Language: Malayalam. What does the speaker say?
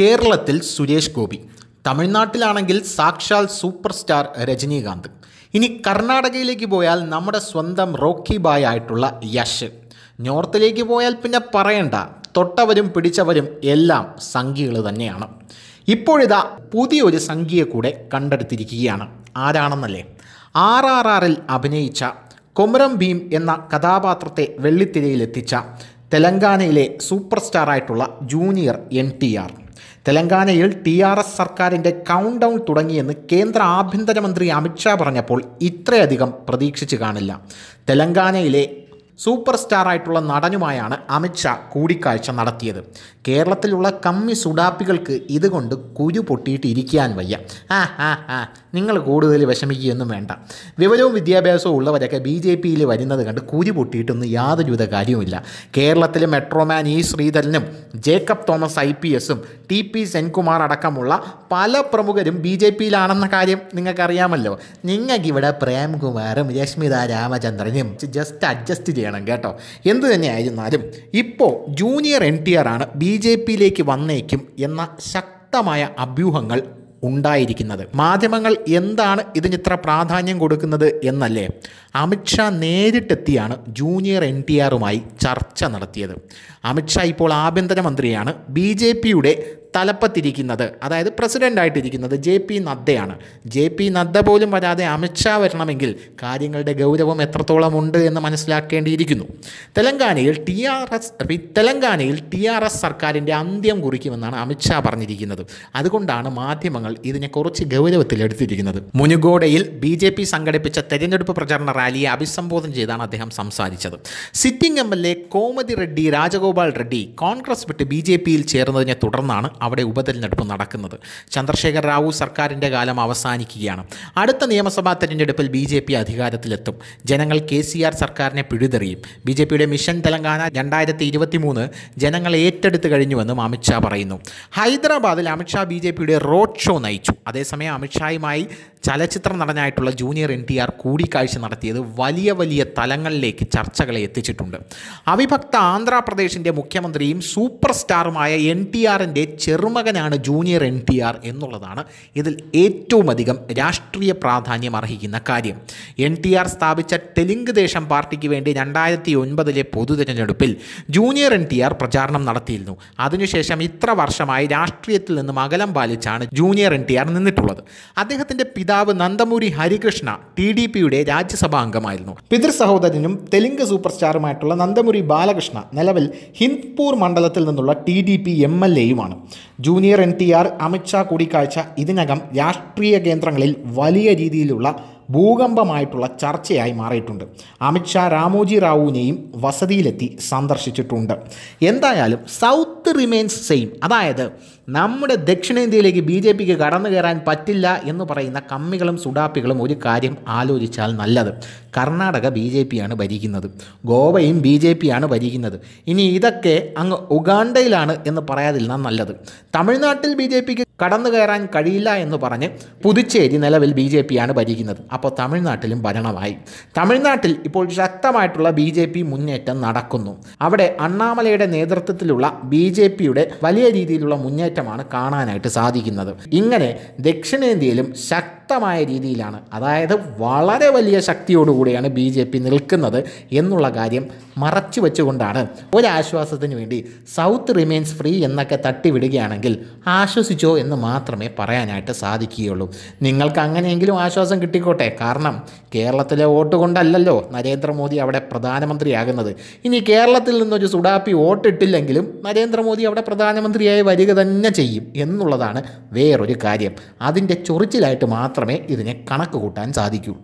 കേരളത്തിൽ സുരേഷ് ഗോപി തമിഴ്നാട്ടിലാണെങ്കിൽ സാക്ഷാൽ സൂപ്പർ സ്റ്റാർ രജനീകാന്ത് ഇനി കർണാടകയിലേക്ക് പോയാൽ നമ്മുടെ സ്വന്തം റോക്കി ബായ് ആയിട്ടുള്ള യശ് നോർത്തിലേക്ക് പോയാൽ പിന്നെ പറയണ്ട തൊട്ടവരും പിടിച്ചവരും എല്ലാം സംഖ്യകൾ തന്നെയാണ് ഇപ്പോഴിതാ പുതിയൊരു സംഖ്യയെ കൂടെ കണ്ടെടുത്തിരിക്കുകയാണ് ആരാണെന്നല്ലേ ആർ ആർ ആറിൽ അഭിനയിച്ച കൊമരം ഭീം എന്ന കഥാപാത്രത്തെ വെള്ളിത്തിരയിലെത്തിച്ച തെലങ്കാനയിലെ സൂപ്പർ സ്റ്റാറായിട്ടുള്ള ജൂനിയർ എൻ ടി ആർ തെലങ്കാനയിൽ ടി ആർ എസ് സർക്കാരിൻ്റെ കൗണ്ട് ഡൗൺ തുടങ്ങിയെന്ന് കേന്ദ്ര ആഭ്യന്തരമന്ത്രി അമിത്ഷാ പറഞ്ഞപ്പോൾ ഇത്രയധികം പ്രതീക്ഷിച്ചു കാണില്ല തെലങ്കാനയിലെ സൂപ്പർ സ്റ്റാർ ആയിട്ടുള്ള നടനുമായാണ് അമിത്ഷാ കൂടിക്കാഴ്ച നടത്തിയത് കേരളത്തിലുള്ള കമ്മി സുഡാപ്പികൾക്ക് ഇതുകൊണ്ട് കുരു പൊട്ടിയിട്ടിരിക്കാൻ വയ്യ ആ ആ ആ നിങ്ങൾ കൂടുതൽ വിഷമിക്കുകയൊന്നും വേണ്ട വിവരവും വിദ്യാഭ്യാസവും ഉള്ളവരൊക്കെ ബി ജെ പിയിൽ വരുന്നത് കണ്ട് കൂരി പൊട്ടിയിട്ടൊന്നും യാതൊരുവിധ കാര്യവുമില്ല കേരളത്തിലെ മെട്രോമാൻ ഇ ശ്രീധരനും ജേക്കബ് തോമസ് ഐ പി എസും ടി പി സെൻകുമാർ അടക്കമുള്ള പല പ്രമുഖരും ബി ജെ പിയിലാണെന്ന കാര്യം നിങ്ങൾക്കറിയാമല്ലോ നിങ്ങൾക്കിവിടെ പ്രേംകുമാറും രശ്മിത രാമചന്ദ്രനും ജസ്റ്റ് അഡ്ജസ്റ്റ് ചെയ്യണം കേട്ടോ എന്തു തന്നെയായിരുന്നാലും ഇപ്പോൾ ജൂനിയർ എൻ ടി ആർ ആണ് ബി ജെ പിയിലേക്ക് വന്നേക്കും എന്ന ശക്തമായ അഭ്യൂഹങ്ങൾ ഉണ്ടായിരിക്കുന്നത് മാധ്യമങ്ങൾ എന്താണ് ഇതിന് ഇത്ര പ്രാധാന്യം കൊടുക്കുന്നത് എന്നല്ലേ അമിത്ഷാ നേരിട്ടെത്തിയാണ് ജൂനിയർ എൻ ടി ആറുമായി ചർച്ച നടത്തിയത് അമിത്ഷാ ഇപ്പോൾ ആഭ്യന്തരമന്ത്രിയാണ് ബി ജെ പിയുടെ തലപ്പത്തിരിക്കുന്നത് അതായത് പ്രസിഡൻ്റായിട്ടിരിക്കുന്നത് ജെ പി നദ്ദയാണ് ജെ പി നദ്ദ പോലും വരാതെ അമിത്ഷാ വരണമെങ്കിൽ കാര്യങ്ങളുടെ ഗൗരവം എത്രത്തോളം ഉണ്ട് എന്ന് മനസ്സിലാക്കേണ്ടിയിരിക്കുന്നു തെലങ്കാനയിൽ ടി ആർ എസ് തെലങ്കാനയിൽ ടി ആർ എസ് സർക്കാരിൻ്റെ അന്ത്യം കുറിക്കുമെന്നാണ് അമിത്ഷാ പറഞ്ഞിരിക്കുന്നത് അതുകൊണ്ടാണ് മാധ്യമങ്ങൾ ഇതിനെ കുറച്ച് ഗൗരവത്തിലെടുത്തിരിക്കുന്നത് മുനുഗോഡയിൽ ബി ജെ പി സംഘടിപ്പിച്ച തെരഞ്ഞെടുപ്പ് പ്രചാരണ റാലിയെ അഭിസംബോധന ചെയ്താണ് അദ്ദേഹം സംസാരിച്ചത് sitting M L A Komati Reddy Rajagopal Reddy Congress വിട്ട് ബി ജെ പിയിൽ ചേർന്നതിനെ തുടർന്നാണ് അവിടെ ഉപതെരഞ്ഞെടുപ്പ് നടക്കുന്നത് ചന്ദ്രശേഖർ റാവു സർക്കാരിൻ്റെ കാലം അവസാനിക്കുകയാണ് അടുത്ത നിയമസഭാ തെരഞ്ഞെടുപ്പിൽ ബി ജെ പി അധികാരത്തിലെത്തും ജനങ്ങൾ കെ സി ആർ സർക്കാരിനെ പിഴുതെറിയും ബി ജെ പിയുടെ മിഷൻ തെലങ്കാന രണ്ടായിരത്തി ഇരുപത്തി മൂന്ന് ജനങ്ങൾ ഏറ്റെടുത്ത് കഴിഞ്ഞുവെന്നും അമിത്ഷാ പറയുന്നു ഹൈദരാബാദിൽ അമിത്ഷാ ബി ജെ പിയുടെ റോഡ് ഷോ നയിച്ചു അതേസമയം അമിത്ഷായുമായി ചലച്ചിത്ര നടനായിട്ടുള്ള ജൂനിയർ എൻ ടി ആർ കൂടിക്കാഴ്ച നടത്തിയത് വലിയ വലിയ തലങ്ങളിലേക്ക് ചർച്ചകളെ എത്തിച്ചിട്ടുണ്ട് അവിഭക്ത ആന്ധ്രാപ്രദേശിൻ്റെ മുഖ്യമന്ത്രിയും സൂപ്പർ സ്റ്റാറുമായ എൻ ടി ആറിൻ്റെ ചെറുമകനാണ് ജൂനിയർ എൻ ടി ആർ എന്നുള്ളതാണ് ഇതിൽ ഏറ്റവും അധികം രാഷ്ട്രീയ പ്രാധാന്യം അർഹിക്കുന്ന കാര്യം എൻ ടി ആർ സ്ഥാപിച്ച തെലുങ്ക് ദേശം പാർട്ടിക്ക് വേണ്ടി രണ്ടായിരത്തി ഒൻപതിലെ തിരഞ്ഞെടുപ്പിൽ ജൂനിയർ എൻ ടി ആർ പ്രചാരണം നടത്തിയിരുന്നു അതിനുശേഷം ഇത്ര വർഷമായി രാഷ്ട്രീയത്തിൽ നിന്നും അകലം പാലിച്ചാണ് ജൂനിയർ എൻ ടി ആർ നിന്നിട്ടുള്ളത് അദ്ദേഹത്തിൻ്റെ നേതാവ് നന്ദമൂരി ഹരികൃഷ്ണ ടി ഡി പിയുടെ രാജ്യസഭാ അംഗമായിരുന്നു പിതൃ സഹോദരനും തെലുങ്ക് സൂപ്പർ സ്റ്റാറുമായിട്ടുള്ള നന്ദമുരി ബാലകൃഷ്ണ നിലവിൽ ഹിന്ദ്പൂർ മണ്ഡലത്തിൽ നിന്നുള്ള T D P M L എയുമാണ് junior N T R Amit Shah കൂടിക്കാഴ്ച ഇതിനകം രാഷ്ട്രീയ കേന്ദ്രങ്ങളിൽ വലിയ രീതിയിലുള്ള ഭൂകമ്പമായിട്ടുള്ള ചർച്ചയായി മാറിയിട്ടുണ്ട് അമിത്ഷാ രാമോജി റാവുവിനെയും വസതിയിലെത്തി സന്ദർശിച്ചിട്ടുണ്ട് എന്തായാലും സൗത്ത് റിമെയിൻസ് സെയിം അതായത് നമ്മുടെ ദക്ഷിണേന്ത്യയിലേക്ക് ബി ജെ പിക്ക് കടന്നു കയറാൻ പറ്റില്ല എന്ന് പറയുന്ന കമ്മികളും സുഡാപ്പികളും ഒരു കാര്യം ആലോചിച്ചാൽ നല്ലത് കർണാടക ബി ജെ പിയാണ് ഭരിക്കുന്നത് ഗോവയും ബി ജെ പിയാണ് ഭരിക്കുന്നത് ഇനി ഇതൊക്കെ അങ്ങ് ഉഗാണ്ടയിലാണ് എന്ന് പറയാതിരുന്നാൽ നല്ലത് തമിഴ്നാട്ടിൽ ബി ജെ പിക്ക് കടന്നു കയറാൻ കഴിയില്ല എന്ന് പറഞ്ഞ് പുതുച്ചേരി നിലവിൽ ബി ജെ പിയാണ് ഭരിക്കുന്നത് അപ്പോൾ തമിഴ്നാട്ടിലും ഭരണമായി തമിഴ്നാട്ടിൽ ഇപ്പോൾ ശക്തമായിട്ടുള്ള ബി ജെ പി മുന്നേറ്റം നടക്കുന്നു അവിടെ അണ്ണാമലയുടെ നേതൃത്വത്തിലുള്ള ബി ജെ പിയുടെ വലിയ രീതിയിലുള്ള മുന്നേറ്റമാണ് കാണാനായിട്ട് സാധിക്കുന്നത് ഇങ്ങനെ ദക്ഷിണേന്ത്യയിലും ശക്തമായ രീതിയിലാണ് അതായത് വളരെ വലിയ ശക്തിയോടുകൂടിയാണ് ബി ജെ പി നിൽക്കുന്നത് എന്നുള്ള കാര്യം മറച്ചു വെച്ചുകൊണ്ടാണ് ഒരാശ്വാസത്തിന് വേണ്ടി സൗത്ത് റിമെയിൻസ് ഫ്രീ എന്നൊക്കെ തട്ടിവിടുകയാണെങ്കിൽ ആശ്വസിച്ചോ എന്ന് മാത്രമേ പറയാനായിട്ട് സാധിക്കുകയുള്ളൂ നിങ്ങൾക്ക് അങ്ങനെയെങ്കിലും ആശ്വാസം കിട്ടിക്കോട്ടെ കാരണം കേരളത്തിലെ വോട്ട് കൊണ്ടല്ലല്ലോ നരേന്ദ്രമോദി അവിടെ പ്രധാനമന്ത്രിയാകുന്നത് ഇനി കേരളത്തിൽ നിന്നൊരു സുഡാപ്പി വോട്ടിട്ടില്ലെങ്കിലും നരേന്ദ്രമോദി അവിടെ പ്രധാനമന്ത്രിയായി വരിക തന്നെ ചെയ്യും എന്നുള്ളതാണ് വേറൊരു കാര്യം അതിൻ്റെ ചൊറിച്ചിലായിട്ട് മാത്രമേ ഇതിനെ കണക്ക് കൂട്ടാൻ സാധിക്കൂ